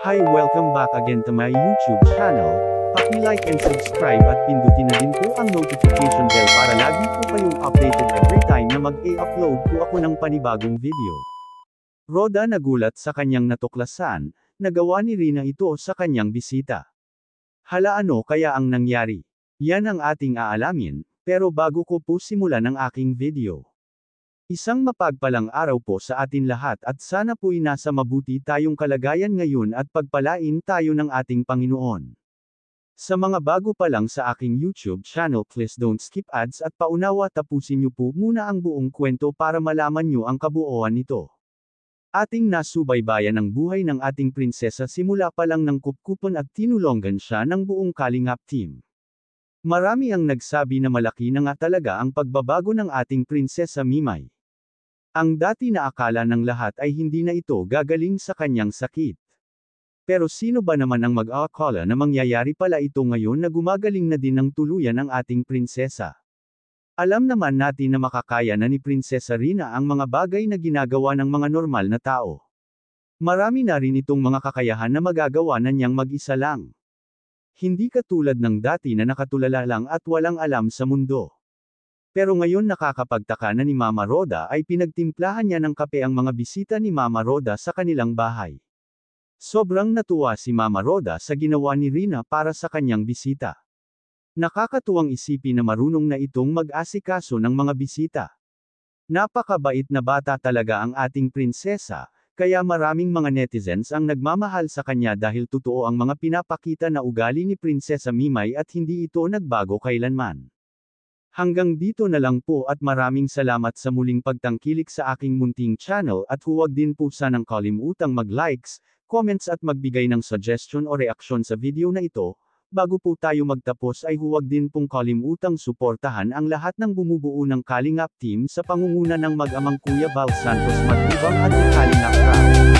Hi welcome back again to my YouTube channel. Paki-like and subscribe at pindutin na din po ang notification bell para lagi po kayong updated every time na mag-e-upload po ako ng panibagong video. Roda nagulat sa kanyang natuklasan, nagawa ni Rina ito sa kanyang bisita. Hala ano kaya ang nangyari? Yan ang ating aalamin, pero bago ko po simulan ang aking video. Isang mapagpalang araw po sa atin lahat at sana po'y nasa mabuti tayong kalagayan ngayon at pagpalain tayo ng ating Panginoon. Sa mga bago pa lang sa aking YouTube channel please don't skip ads at paunawa tapusin niyo po muna ang buong kwento para malaman niyo ang kabuoan nito. Ating nasubaybayan ang buhay ng ating prinsesa simula pa lang ng kupkupan at tinulongan siya ng buong Kalingap team. Marami ang nagsabi na malaki na nga talaga ang pagbabago ng ating prinsesa Mimay. Ang dati na akala ng lahat ay hindi na ito gagaling sa kanyang sakit. Pero sino ba naman ang mag-aakala na mangyayari pala ito ngayon na gumagaling na din ng tuluyan ang ating prinsesa? Alam naman natin na makakaya na ni Prinsesa Rina ang mga bagay na ginagawa ng mga normal na tao. Marami na rin itong mga kakayahan na magagawa na niyang mag-isa lang. Hindi katulad ng dati na nakatulala lang at walang alam sa mundo. Pero ngayon nakakapagtaka na ni Mama Roda ay pinagtimplahan niya ng kape ang mga bisita ni Mama Roda sa kanilang bahay. Sobrang natuwa si Mama Roda sa ginawa ni Rina para sa kanyang bisita. Nakakatuwang isipin na marunong na itong mag-asikaso ng mga bisita. Napakabait na bata talaga ang ating prinsesa, kaya maraming mga netizens ang nagmamahal sa kanya dahil totoo ang mga pinapakita na ugali ni Prinsesa Mimay at hindi ito nagbago kailanman. Hanggang dito na lang po at maraming salamat sa muling pagtangkilik sa aking munting channel at huwag din po sanang kalimutang mag-likes, comments at magbigay ng suggestion o reaksyon sa video na ito. Bago po tayo magtapos ay huwag din pong kalimutang suportahan ang lahat ng bumubuo ng Kalingap team sa pangunguna ng mag-amang Kuya Val Santos Matubang at Kalingap Rap.